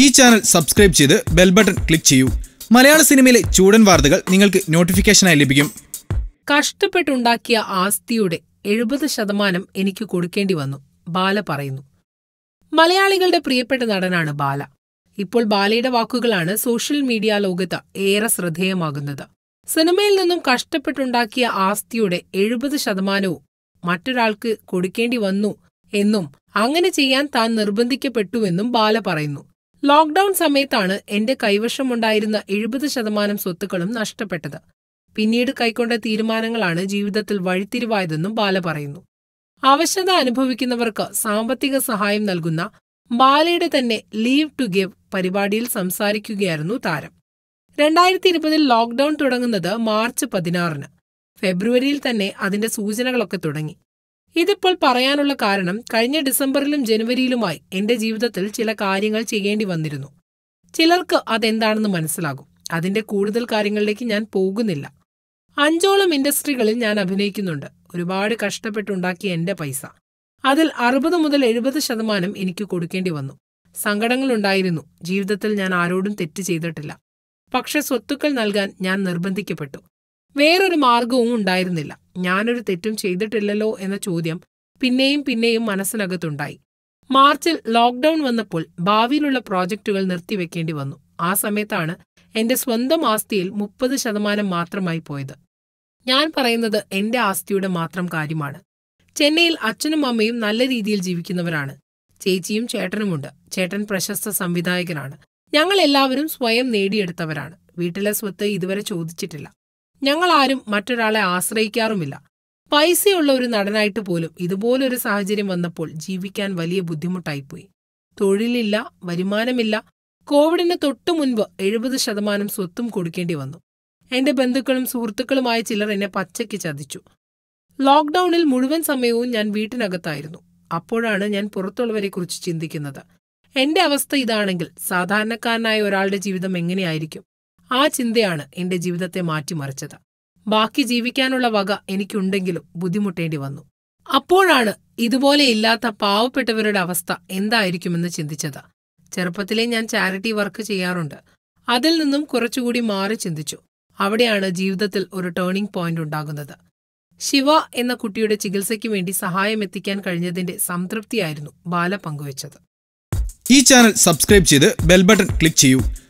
ഈ channel subscribe ചെയ്ത് bell button click ചെയ്യൂ മലയാള സിനിമയിലെ ചൂടൻ വാർത്തകൾ നിങ്ങൾക്ക് നോട്ടിഫിക്കേഷനായി ലഭിക്കും കഷ്ടപ്പെട്ടുണ്ടാക്കിയ ആസ്തിയുടെ എഴുപത് ശതമാനം എനിക്ക് കൊടുക്കേണ്ടി വന്നു ബാല പറയുന്നു മലയാളികളുടെ പ്രിയപ്പെട്ട നടനാണ് ബാല ഇപ്പോൾ ബാലയുടെ വാക്കുകളാണ് സോഷ്യൽ മീഡിയ ലോകത്ത് ഏറെ ശ്രദ്ധേയമാകുന്നത് സിനിമയിൽ നിന്നും കഷ്ടപ്പെട്ടുണ്ടാക്കിയ ആസ്തിയുടെ എഴുപത് ശതമാനവും മറ്റൊരാൾക്ക് കൊടുക്കേണ്ടി വന്നു എന്നും അങ്ങനെ ചെയ്യാൻ താൻ നിർബന്ധിക്കപ്പെട്ടുവെന്നും ബാല പറയുന്നു ലോക്ക്ഡൌൺ സമയത്താണ് എന്റെ കൈവശമുണ്ടായിരുന്ന എഴുപത് ശതമാനം സ്വത്തുക്കളും നഷ്ടപ്പെട്ടത് പിന്നീട് കൈക്കൊണ്ട തീരുമാനങ്ങളാണ് ജീവിതത്തിൽ വഴിത്തിരിവായതെന്നും ബാല പറയുന്നു അവശത അനുഭവിക്കുന്നവർക്ക് സാമ്പത്തിക സഹായം നൽകുന്ന ബാലയുടെ തന്നെ ലീവ് ടു ഗിവ് പരിപാടിയിൽ സംസാരിക്കുകയായിരുന്നു താരം രണ്ടായിരത്തി ഇരുപതിൽ ലോക്ക്ഡൌൺ തുടങ്ങുന്നത് മാർച്ച് പതിനാറിന് ഫെബ്രുവരിയിൽ തന്നെ അതിന്റെ സൂചനകളൊക്കെ തുടങ്ങി ഇതിപ്പോൾ പറയാനുള്ള കാരണം കഴിഞ്ഞ ഡിസംബറിലും ജനുവരിയിലുമായി എന്റെ ജീവിതത്തിൽ ചില കാര്യങ്ങൾ ചെയ്യേണ്ടി വന്നിരുന്നു ചിലർക്ക് അതെന്താണെന്ന് മനസ്സിലാകും അതിന്റെ കൂടുതൽ കാര്യങ്ങളിലേക്ക് ഞാൻ പോകുന്നില്ല അഞ്ചോളം ഇൻഡസ്ട്രികളിൽ ഞാൻ അഭിനയിക്കുന്നുണ്ട് ഒരുപാട് കഷ്ടപ്പെട്ടുണ്ടാക്കിയ എന്റെ പൈസ അതിൽ അറുപത് മുതൽ എഴുപത് ശതമാനം എനിക്ക് കൊടുക്കേണ്ടി വന്നു സങ്കടങ്ങളുണ്ടായിരുന്നു ജീവിതത്തിൽ ഞാൻ ആരോടും തെറ്റ് ചെയ്തിട്ടില്ല പക്ഷെ സ്വത്തുക്കൾ നൽകാൻ ഞാൻ നിർബന്ധിക്കപ്പെട്ടു വേറൊരു മാർഗവും ഉണ്ടായിരുന്നില്ല ഞാനൊരു തെറ്റും ചെയ്തിട്ടില്ലല്ലോ എന്ന ചോദ്യം പിന്നെയും പിന്നെയും മനസ്സിനകത്തുണ്ടായി മാർച്ചിൽ ലോക്ക്ഡൗൺ വന്നപ്പോൾ ഭാവിയിലുള്ള പ്രോജക്റ്റുകൾ നിർത്തിവെക്കേണ്ടി വന്നു ആ സമയത്താണ് എന്റെ സ്വന്തം ആസ്തിയിൽ മുപ്പത് ശതമാനം മാത്രമായി പോയത് ഞാൻ പറയുന്നത് എന്റെ ആസ്തിയുടെ മാത്രം കാര്യമാണ് ചെന്നൈയിൽ അച്ഛനും അമ്മയും നല്ല രീതിയിൽ ജീവിക്കുന്നവരാണ് ചേച്ചിയും ചേട്ടനുമുണ്ട് ചേട്ടൻ പ്രശസ്ത സംവിധായകനാണ് ഞങ്ങൾ എല്ലാവരും സ്വയം നേടിയെടുത്തവരാണ് വീട്ടിലെ സ്വത്ത് ഇതുവരെ ചോദിച്ചിട്ടില്ല ഞങ്ങളാരും മറ്റൊരാളെ ആശ്രയിക്കാറുമില്ല പൈസയുള്ള ഒരു നടനായിട്ട് പോലും ഇതുപോലൊരു സാഹചര്യം വന്നപ്പോൾ ജീവിക്കാൻ വലിയ ബുദ്ധിമുട്ടായിപ്പോയി തൊഴിലില്ല വരുമാനമില്ല കോവിഡിന് തൊട്ടു മുൻപ് എഴുപത് ശതമാനം സ്വത്തും കൊടുക്കേണ്ടി വന്നു എന്റെ ബന്ധുക്കളും സുഹൃത്തുക്കളുമായ ചിലർ എന്നെ പച്ചയ്ക്ക് ചതിച്ചു ലോക്ക്ഡൌണിൽ മുഴുവൻ സമയവും ഞാൻ വീട്ടിനകത്തായിരുന്നു അപ്പോഴാണ് ഞാൻ പുറത്തുള്ളവരെക്കുറിച്ച് ചിന്തിക്കുന്നത് എന്റെ അവസ്ഥ ഇതാണെങ്കിൽ സാധാരണക്കാരനായ ഒരാളുടെ ജീവിതം എങ്ങനെയായിരിക്കും ആ ചിന്തയാണ് എന്റെ ജീവിതത്തെ മാറ്റിമറിച്ചത് ബാക്കി ജീവിക്കാനുള്ള വക എനിക്കുണ്ടെങ്കിലും ബുദ്ധിമുട്ടേണ്ടി വന്നു അപ്പോഴാണ് ഇതുപോലെ ഇല്ലാത്ത പാവപ്പെട്ടവരുടെ അവസ്ഥ എന്തായിരിക്കുമെന്ന് ചിന്തിച്ചത് ചെറുപ്പത്തിലെ ഞാൻ ചാരിറ്റി വർക്ക് ചെയ്യാറുണ്ട് അതിൽ നിന്നും കുറച്ചുകൂടി മാറി ചിന്തിച്ചു അവിടെയാണ് ജീവിതത്തിൽ ഒരു ടേണിംഗ് പോയിന്റ് ഉണ്ടാകുന്നത് ശിവ എന്ന കുട്ടിയുടെ ചികിത്സയ്ക്ക് വേണ്ടി സഹായം എത്തിക്കാൻ കഴിഞ്ഞതിന്റെ സംതൃപ്തിയായിരുന്നു ബാല പങ്കുവച്ചത് ഈ ചാനൽ സബ്സ്ക്രൈബ് ചെയ്ത് ബെൽ ബട്ടൺ ക്ലിക്ക് ചെയ്യൂ